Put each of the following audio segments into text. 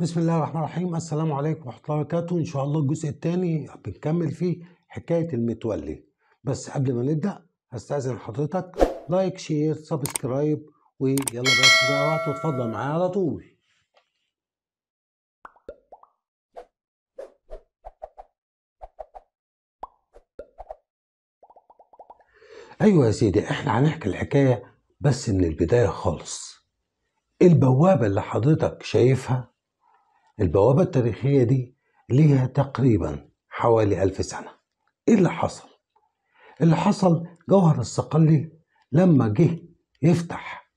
بسم الله الرحمن الرحيم السلام عليكم ورحمه الله وبركاته ان شاء الله الجزء الثاني بنكمل فيه حكايه المتولي بس قبل ما نبدا هستاذن حضرتك لايك شير سبسكرايب ويلا بس بقى وقت واتفضل معايا على طول ايوه يا سيدي احنا هنحكي الحكايه بس من البدايه خالص البوابه اللي حضرتك شايفها البوابة التاريخية دي ليها تقريبا حوالي ألف سنة إيه اللي حصل؟ اللي حصل جوهر الصقلي لما جه يفتح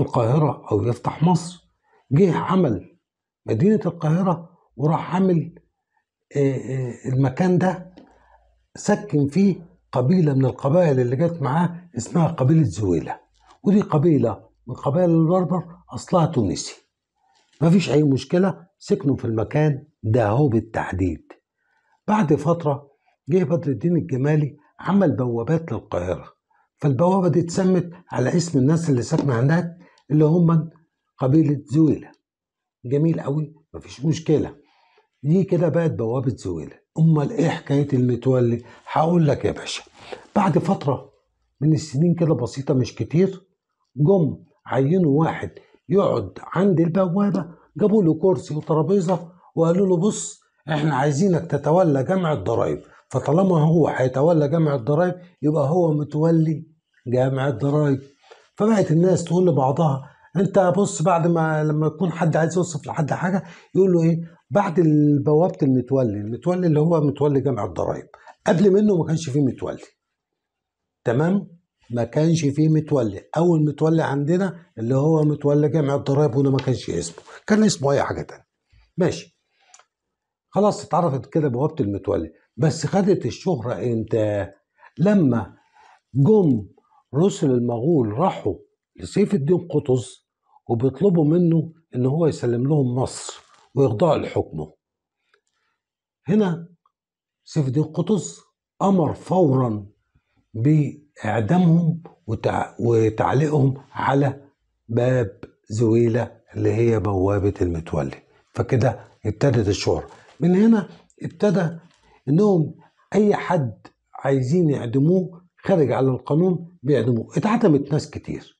القاهرة أو يفتح مصر جه عمل مدينة القاهرة وراح عامل آه، آه، المكان ده سكن فيه قبيلة من القبائل اللي جت معاه اسمها قبيلة زويلة ودي قبيلة من قبائل البربر أصلها تونسي مفيش أي مشكلة سكنوا في المكان ده أهو بالتحديد بعد فترة جه بدر الدين الجمالي عمل بوابات للقاهرة فالبوابة دي اتسمت على اسم الناس اللي ساكنة هناك اللي هم قبيلة زويلة جميل قوي مفيش مشكلة دي كده بقت بوابة زويلة أمال إيه حكاية المتولي هقول لك يا باشا بعد فترة من السنين كده بسيطة مش كتير جم عينوا واحد يقعد عند البوابه جابوا له كرسي وترابيزه وقالوا له بص احنا عايزينك تتولى جمع الضرائب فطالما هو هيتولى جمع الضرائب يبقى هو متولي جمع الضرائب فبقت الناس تقول لبعضها انت بص بعد ما لما يكون حد عايز يوصف لحد حاجه يقول له ايه بعد بوابه المتولي المتولي اللي هو متولي جمع الضرائب قبل منه ما كانش فيه متولي تمام ما كانش فيه متولي اول متولي عندنا اللي هو متولي جامع الضرائب وده ما كانش اسمه كان اسمه اي حاجه تانية ماشي خلاص اتعرفت كده بوابه المتولي بس خدت الشهره امتى لما جم رسل المغول راحوا لسيف الدين قطز وبيطلبوا منه ان هو يسلم لهم مصر ويخضعوا لحكمه هنا سيف الدين قطز امر فورا ب اعدامهم وتعليقهم على باب زويله اللي هي بوابه المتولي فكده ابتدت الشهره من هنا ابتدى انهم اي حد عايزين يعدموه خارج على القانون بيعدموه اتعدمت ناس كتير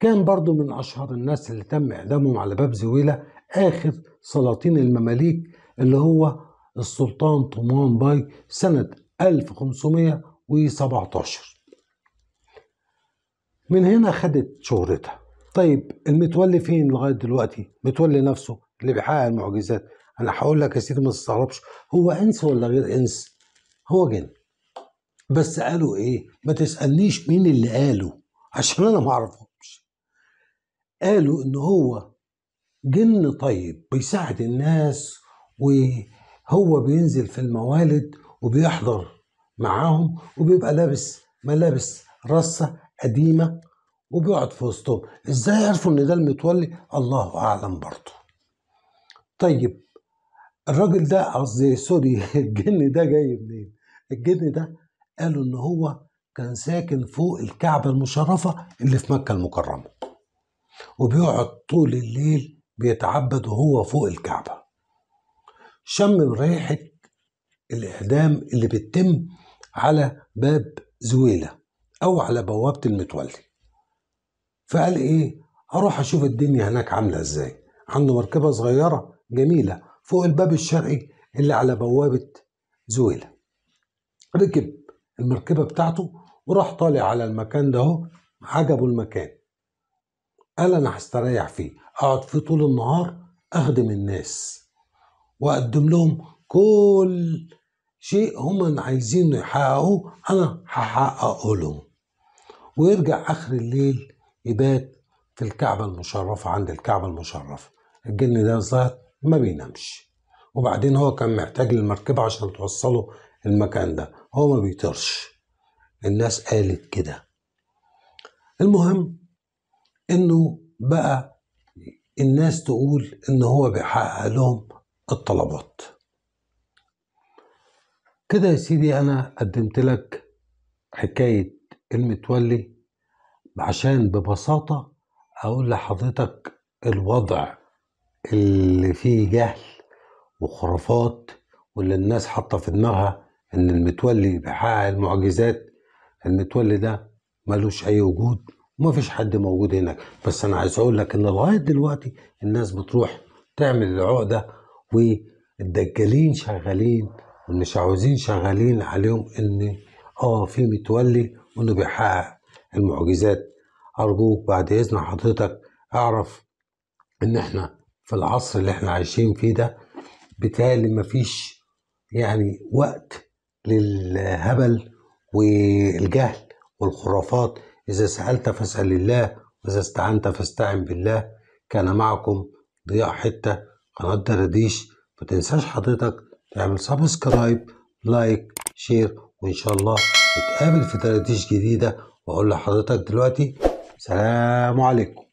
كان برضو من اشهر الناس اللي تم اعدامهم على باب زويله اخر سلاطين المماليك اللي هو السلطان طومان باي سنه 1517 من هنا خدت شهرتها طيب المتولي فين لغايه دلوقتي متولي نفسه اللي بيحقق المعجزات انا هقول لك يا سيدي ما تستغربش هو انس ولا غير انس هو جن بس قالوا ايه ما تسالنيش مين اللي قاله عشان انا ما اعرفهمش قالوا ان هو جن طيب بيساعد الناس وهو بينزل في الموالد وبيحضر معاهم وبيبقى لابس ملابس رصة قديمه وبيقعد في وسطهم ازاي عرفوا ان ده المتولي الله اعلم برضه طيب الراجل ده قصدي سوري الجن ده جاي منين الجن ده قالوا ان هو كان ساكن فوق الكعبه المشرفه اللي في مكه المكرمه وبيقعد طول الليل بيتعبد وهو فوق الكعبه شم ريحه الاعدام اللي بتتم على باب زويله أو على بوابة المتولي فقال إيه هروح أشوف الدنيا هناك عاملة إزاي عنده مركبة صغيرة جميلة فوق الباب الشرقي اللي على بوابة زويلة ركب المركبة بتاعته وراح طالع على المكان ده اهو عجبه المكان قال أنا هستريح فيه أقعد فيه طول النهار أخدم الناس وأقدم لهم كل شيء هم عايزينه يحققوه أنا هحققه لهم ويرجع آخر الليل يبات في الكعبة المشرفة عند الكعبة المشرفة الجن ده ظهر ما بينامش وبعدين هو كان محتاج المركبة عشان توصله المكان ده هو ما بيطيرش الناس قالت كده المهم انه بقى الناس تقول ان هو بيحقق لهم الطلبات كده يا سيدي انا قدمت لك حكايه المتولي عشان ببساطة أقول لحضرتك الوضع اللي فيه جهل وخرافات واللي الناس حاطة في دماغها إن المتولي بيحقق المعجزات المتولي ده ملوش أي وجود وما فيش حد موجود هناك بس أنا عايز أقول لك إن لغاية دلوقتي الناس بتروح تعمل العقدة والدجالين شغالين والمشعوذين شغالين عليهم إن آه في متولي وانه بيحقق المعجزات ارجوك بعد اذن حضرتك اعرف ان احنا في العصر اللي احنا عايشين فيه ده بالتالي مفيش يعني وقت للهبل والجهل والخرافات إذا سألت فاسأل الله وإذا استعنت فاستعن بالله كان معكم ضياء حتة قناة درديش ما تنساش حضرتك تعمل سبسكرايب لايك شير وإن شاء الله نتقابل في تراتيش جديدة وأقول لحضرتك دلوقتي سلام عليكم